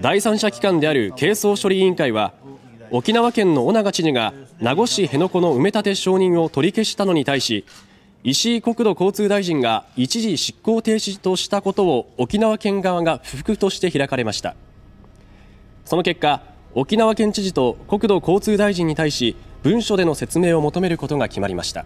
第三者機関である係争処理委員会は沖縄県の尾長知事が名護市辺野古の埋め立て承認を取り消したのに対し石井国土交通大臣が一時執行停止としたことを沖縄県側が不服として開かれましたその結果沖縄県知事と国土交通大臣に対し文書での説明を求めることが決まりました。